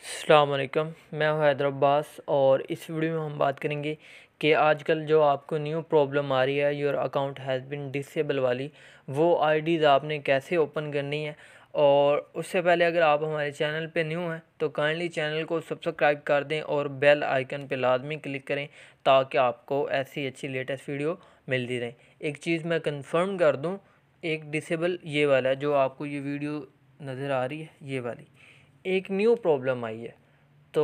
अल्लाम मैं हूं हैदर अब्बास और इस वीडियो में हम बात करेंगे कि आजकल जो आपको न्यू प्रॉब्लम आ रही है your account has been disable वाली वो आईडीज़ आपने कैसे ओपन करनी है और उससे पहले अगर आप हमारे चैनल पे न्यू हैं तो काइंडली चैनल को सब्सक्राइब कर दें और बेल आइकन पे लाजमी क्लिक करें ताकि आपको ऐसी अच्छी लेटेस्ट वीडियो मिलती रहे एक चीज़ मैं कन्फर्म कर दूँ एक डिसेबल ये वाला है जो आपको ये वीडियो नज़र आ रही है ये वाली एक न्यू प्रॉब्लम आई है तो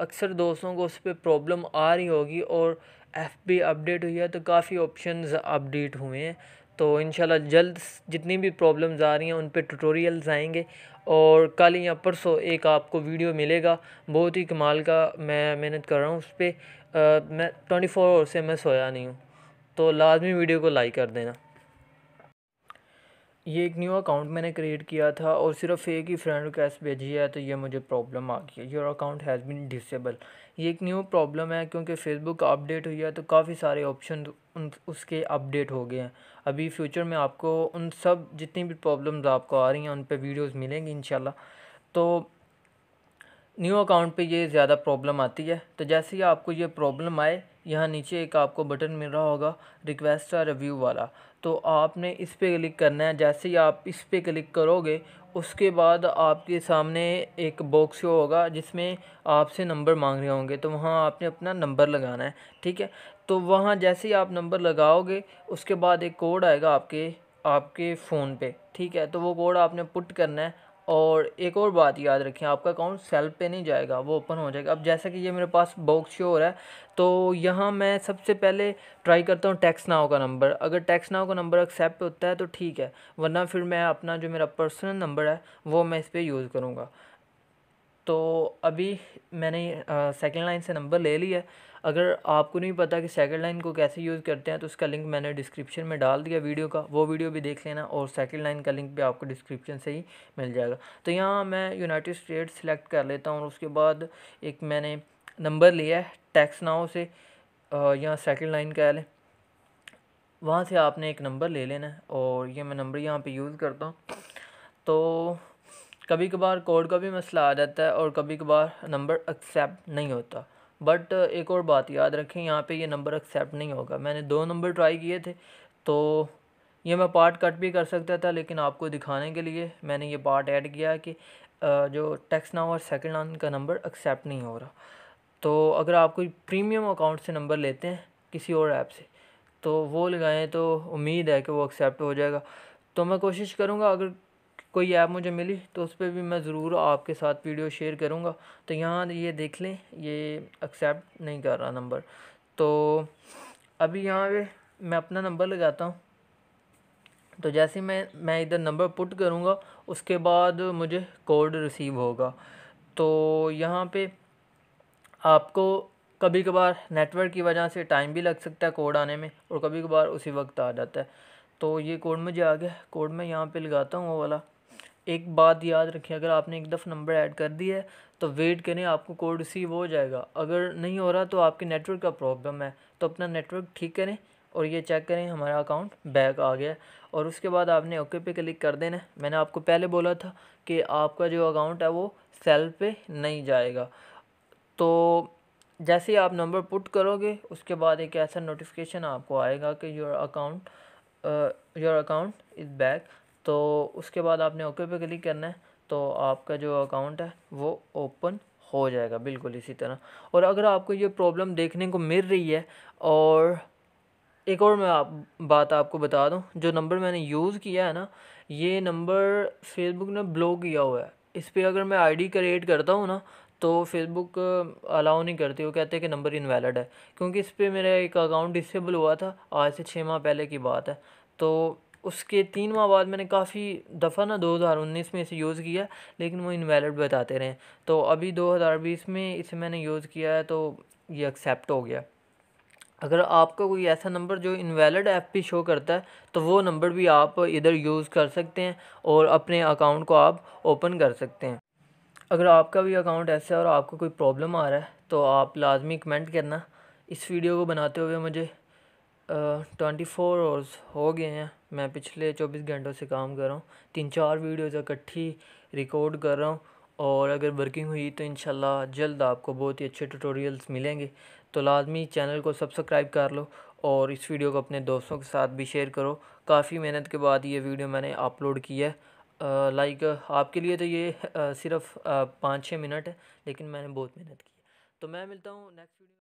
अक्सर दोस्तों को उस पर प्रॉब्लम आ रही होगी और एफ बी अपडेट हुई है तो काफ़ी ऑप्शंस अपडेट हुए हैं तो इन जल्द जितनी भी प्रॉब्लम्स आ रही हैं उन पर ट्यूटोरियल्स आएंगे और कल या परसों एक आपको वीडियो मिलेगा बहुत ही कमाल का मैं मेहनत कर रहा हूँ उस पर मैं ट्वेंटी फोर आवर से मैं सोया नहीं हूँ तो लाजमी वीडियो को लाइक कर देना ये एक न्यू अकाउंट मैंने क्रिएट किया था और सिर्फ एक ही फ्रेंड रिक्वेस्ट भेजी है तो ये मुझे प्रॉब्लम आ गई your account has been disable ये एक न्यू प्रॉब्लम है क्योंकि फेसबुक अपडेट हुई है तो काफ़ी सारे ऑप्शन उन उसके अपडेट हो गए हैं अभी फ्यूचर में आपको उन सब जितनी भी प्रॉब्लम्स आपको आ रही हैं उन पर वीडियोज़ मिलेंगी इन तो न्यू अकाउंट पे ये ज़्यादा प्रॉब्लम आती है तो जैसे ही आपको ये प्रॉब्लम आए यहाँ नीचे एक आपको बटन मिल रहा होगा रिक्वेस्ट या रिव्यू वाला तो आपने इस पर क्लिक करना है जैसे ही आप इस पर क्लिक करोगे उसके बाद आपके सामने एक बॉक्स शो होगा जिसमें आपसे नंबर मांग रहे होंगे तो वहाँ आपने अपना नंबर लगाना है ठीक है तो वहाँ जैसे ही आप नंबर लगाओगे उसके बाद एक कोड आएगा आपके आपके फ़ोन पे ठीक है तो वो कोड आपने पुट करना है और एक और बात याद रखें आपका अकाउंट सेल्फ पे नहीं जाएगा वो ओपन हो जाएगा अब जैसा कि ये मेरे पास बॉक्स शो हो रहा है तो यहाँ मैं सबसे पहले ट्राई करता हूँ टैक्स नाव का नंबर अगर टैक्स नाव का नंबर एक्सेप्ट होता है तो ठीक है वरना फिर मैं अपना जो मेरा पर्सनल नंबर है वो मैं इस पर यूज़ करूँगा तो अभी मैंने सेकंड लाइन से नंबर ले लिया अगर आपको नहीं पता कि सेकंड लाइन को कैसे यूज़ करते हैं तो उसका लिंक मैंने डिस्क्रिप्शन में डाल दिया वीडियो का वो वीडियो भी देख लेना और सेकंड लाइन का लिंक भी आपको डिस्क्रिप्शन से ही मिल जाएगा तो यहाँ मैं यूनाइटेड स्टेट सेलेक्ट कर लेता हूँ और उसके बाद एक मैंने नंबर लिया है टैक्स नाव से यहाँ सेकेंड लाइन का लें वहाँ से आपने एक नंबर ले लेना है और ये मैं नंबर यहाँ पर यूज़ करता हूँ तो कभी कभार कोड का भी मसला आ जाता है और कभी कभार नंबर एक्सेप्ट नहीं होता बट एक और बात याद रखें यहाँ पे ये नंबर एक्सेप्ट नहीं होगा मैंने दो नंबर ट्राई किए थे तो ये मैं पार्ट कट भी कर सकता था लेकिन आपको दिखाने के लिए मैंने ये पार्ट ऐड किया कि जो टैक्स नाउ और सेकंड नाउन का नंबर एक्सेप्ट नहीं हो रहा तो अगर आप कोई प्रीमियम अकाउंट से नंबर लेते हैं किसी और ऐप से तो वो लगाएं तो उम्मीद है कि वो एक्सेप्ट हो जाएगा तो मैं कोशिश करूँगा अगर कोई ऐप मुझे मिली तो उस पर भी मैं ज़रूर आपके साथ वीडियो शेयर करूँगा तो यहाँ ये देख लें ये एक्सेप्ट नहीं कर रहा नंबर तो अभी यहाँ पे मैं अपना नंबर लगाता हूँ तो जैसे मैं मैं इधर नंबर पुट करूँगा उसके बाद मुझे कोड रिसीव होगा तो यहाँ पे आपको कभी कभार नेटवर्क की वजह से टाइम भी लग सकता है कोड आने में और कभी कभार उसी वक्त आ जाता है तो ये कोड मुझे आ गया कोड मैं यहाँ पे लगाता हूँ वो वाला एक बात याद रखें अगर आपने एक दफ़ा नंबर ऐड कर दिया है तो वेट करें आपको कोड रिसीव हो जाएगा अगर नहीं हो रहा तो आपके नेटवर्क का प्रॉब्लम है तो अपना नेटवर्क ठीक करें और ये चेक करें हमारा अकाउंट बैक आ गया और उसके बाद आपने ओके पे क्लिक कर देना मैंने आपको पहले बोला था कि आपका जो अकाउंट है वो सेल पे नहीं जाएगा तो जैसे ही आप नंबर पुट करोगे उसके बाद एक ऐसा नोटिफिकेशन आपको आएगा कि your account your account is back तो उसके बाद आपने ओके पे क्लिक करना है तो आपका जो अकाउंट है वो ओपन हो जाएगा बिल्कुल इसी तरह और अगर आपको ये प्रॉब्लम देखने को मिल रही है और एक और मैं आप बात आपको बता दूं जो नंबर मैंने यूज़ किया है ना ये नंबर फेसबुक ने ब्लॉक किया हुआ है इस पर अगर मैं आईडी क्रिएट करता हूँ ना तो फेसबुक अलाउ नहीं करती वो कहते हैं कि नंबर इनवैलिड है क्योंकि इस पर मेरा एक अकाउंट डिसेबल हुआ था आज से छः माह पहले की बात है तो उसके तीन माह बाद मैंने काफ़ी दफ़ा ना 2019 में इसे यूज़ किया लेकिन वो इनवैलिड बताते रहे तो अभी 2020 में इसे मैंने यूज़ किया है तो ये एक्सेप्ट हो गया अगर आपका कोई ऐसा नंबर जो इनवैलिड ऐप भी शो करता है तो वो नंबर भी आप इधर यूज़ कर सकते हैं और अपने अकाउंट को आप ओपन कर सकते हैं अगर आपका भी अकाउंट ऐसा है और आपको कोई प्रॉब्लम आ रहा है तो आप लाजमी कमेंट करना इस वीडियो को बनाते हुए मुझे ट्वेंटी फोर आवर्स हो गए हैं मैं पिछले चौबीस घंटों से काम कर रहा हूँ तीन चार वीडियोज़ इकट्ठी रिकॉर्ड कर रहा हूँ और अगर वर्किंग हुई तो इन जल्द आपको बहुत ही अच्छे ट्यूटोरियल्स मिलेंगे तो लाजमी चैनल को सब्सक्राइब कर लो और इस वीडियो को अपने दोस्तों के साथ भी शेयर करो काफ़ी मेहनत के बाद ये वीडियो मैंने अपलोड की है लाइक आपके लिए तो ये सिर्फ पाँच छः मिनट है लेकिन मैंने बहुत मेहनत की है तो मैं मिलता हूँ नेक्स्ट वीडियो